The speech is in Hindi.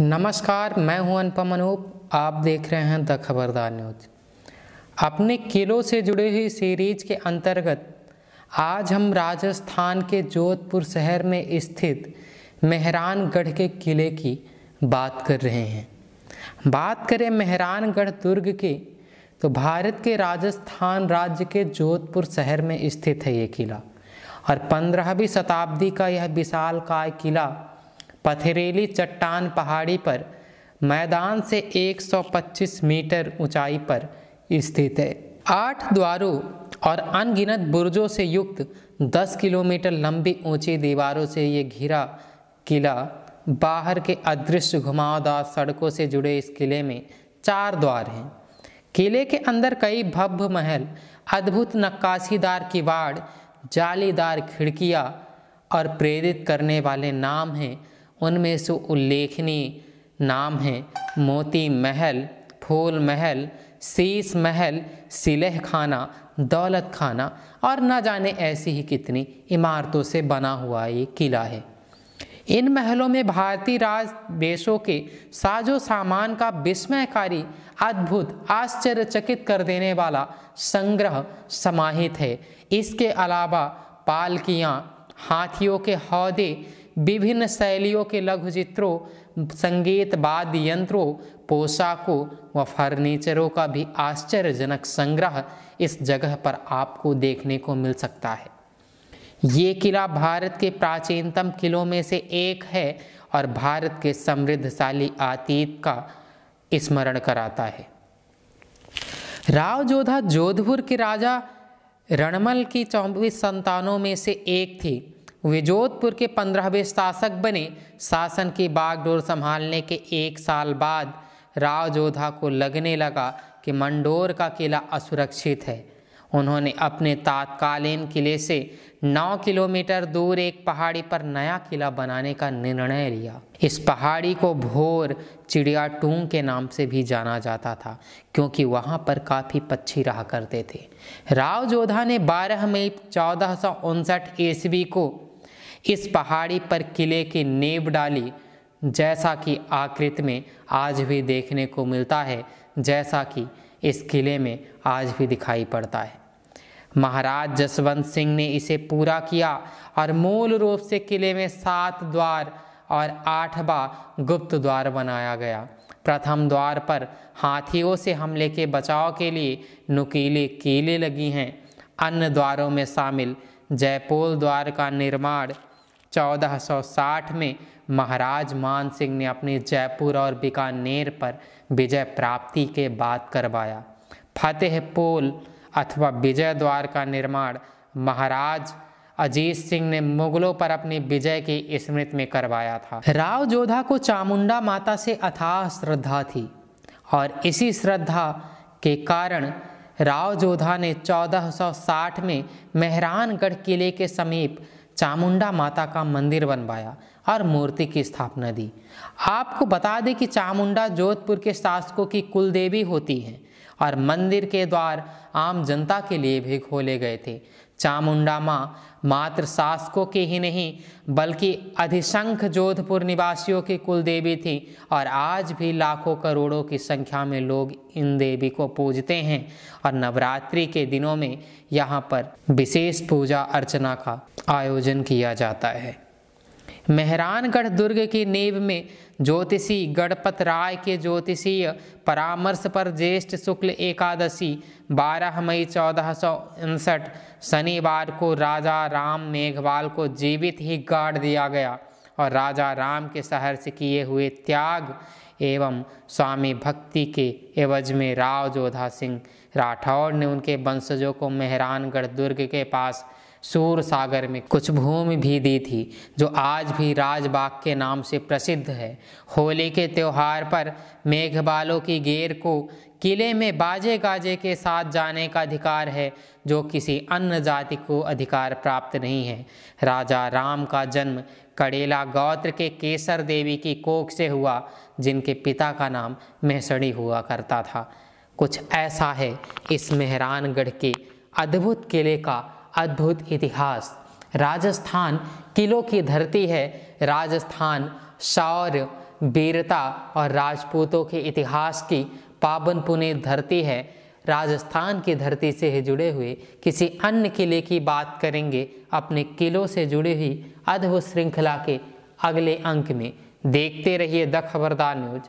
नमस्कार मैं हूं अनुपम अनूप आप देख रहे हैं द खबरदार न्यूज अपने किलों से जुड़ी हुई सीरीज के अंतर्गत आज हम राजस्थान के जोधपुर शहर में स्थित मेहरानगढ़ के किले की बात कर रहे हैं बात करें मेहरानगढ़ दुर्ग के तो भारत के राजस्थान राज्य के जोधपुर शहर में स्थित है ये किला और पंद्रहवीं शताब्दी का यह काय किला पथरीली चट्टान पहाड़ी पर मैदान से 125 मीटर ऊंचाई पर स्थित है आठ द्वारों और अनगिनत बुर्जों से युक्त 10 किलोमीटर लंबी ऊंची दीवारों से ये घिरा किला बाहर के अदृश्य घुमावदार सड़कों से जुड़े इस किले में चार द्वार हैं किले के अंदर कई भव्य महल अद्भुत नक्काशीदार किवाड़ जालीदार खिड़कियाँ और प्रेरित करने वाले नाम हैं उनमें से उल्लेखनीय नाम हैं मोती महल फूल महल शीश महल सिलह खाना दौलत खाना और न जाने ऐसी ही कितनी इमारतों से बना हुआ ये किला है इन महलों में भारतीय राज देशों के साजो सामान का विस्मयकारी अद्भुत आश्चर्यचकित कर देने वाला संग्रह समाहित है इसके अलावा पालकियाँ हाथियों के हौदे विभिन्न शैलियों के लघु चित्रों संगीत वाद्य यंत्रों पोशाकों व फर्नीचरों का भी आश्चर्यजनक संग्रह इस जगह पर आपको देखने को मिल सकता है ये किला भारत के प्राचीनतम किलों में से एक है और भारत के समृद्धशाली अतीत का स्मरण कराता है राव जोधा जोधपुर के राजा रणमल की चौबीस संतानों में से एक थी वे जोधपुर के पंद्रहवें शासक बने शासन की बागडोर संभालने के एक साल बाद राव जोधा को लगने लगा कि मंडोर का किला असुरक्षित है उन्होंने अपने तात्कालीन किले से 9 किलोमीटर दूर एक पहाड़ी पर नया किला बनाने का निर्णय लिया इस पहाड़ी को भोर चिड़िया टूंग के नाम से भी जाना जाता था क्योंकि वहाँ पर काफ़ी पक्षी रहा करते थे राव जोधा ने 12 मई चौदह ईस्वी को इस पहाड़ी पर किले की नींव डाली जैसा कि आकृति में आज भी देखने को मिलता है जैसा कि इस किले में आज भी दिखाई पड़ता है महाराज जसवंत सिंह ने इसे पूरा किया और मूल रूप से किले में सात द्वार और आठवा गुप्त द्वार बनाया गया प्रथम द्वार पर हाथियों से हमले के बचाव के लिए नुकीले कीले लगी हैं अन्य द्वारों में शामिल जयपोल द्वार का निर्माण 1460 में महाराज मान सिंह ने अपने जयपुर और बीकानेर पर विजय प्राप्ति के बाद करवाया फतेह पोल अथवा विजय द्वार का निर्माण महाराज अजीत सिंह ने मुगलों पर अपनी विजय की स्मृति में करवाया था राव जोधा को चामुंडा माता से अथाह श्रद्धा थी और इसी श्रद्धा के कारण राव जोधा ने 1460 में मेहरानगढ़ किले के समीप चामुंडा माता का मंदिर बनवाया और मूर्ति की स्थापना दी आपको बता दें कि चामुंडा जोधपुर के शासकों की कुलदेवी होती है और मंदिर के द्वार आम जनता के लिए भी खोले गए थे चामुंडा माँ मात्र शासकों की ही नहीं बल्कि अधिसंख्य जोधपुर निवासियों की कुल देवी थी और आज भी लाखों करोड़ों की संख्या में लोग इन देवी को पूजते हैं और नवरात्रि के दिनों में यहाँ पर विशेष पूजा अर्चना का आयोजन किया जाता है मेहरानगढ़ दुर्ग की नींव में ज्योतिषी गणपत राय के ज्योतिषीय परामर्श पर ज्येष्ठ शुक्ल एकादशी 12 मई चौदह शनिवार को राजा राम मेघवाल को जीवित ही गाड़ दिया गया और राजा राम के शहर से किए हुए त्याग एवं स्वामी भक्ति के एवज में राव जोधा सिंह राठौर ने उनके वंशजों को मेहरानगढ़ दुर्ग के पास सूर सागर में कुछ भूमि भी दी थी जो आज भी राजबाग के नाम से प्रसिद्ध है होली के त्यौहार पर मेघबालों की गेर को किले में बाजे गाजे के साथ जाने का अधिकार है जो किसी अन्य जाति को अधिकार प्राप्त नहीं है राजा राम का जन्म कड़ेला गोत्र के केसर देवी की कोख से हुआ जिनके पिता का नाम मेहसड़ी हुआ करता था कुछ ऐसा है इस मेहरानगढ़ के अद्भुत किले का अद्भुत इतिहास राजस्थान किलों की धरती है राजस्थान शौर्य वीरता और राजपूतों के इतिहास की पावन पुण्य धरती है राजस्थान की धरती से ही जुड़े हुए किसी अन्य किले की बात करेंगे अपने किलों से जुड़ी हुई अद्भुत श्रृंखला के अगले अंक में देखते रहिए द खबरदार न्यूज़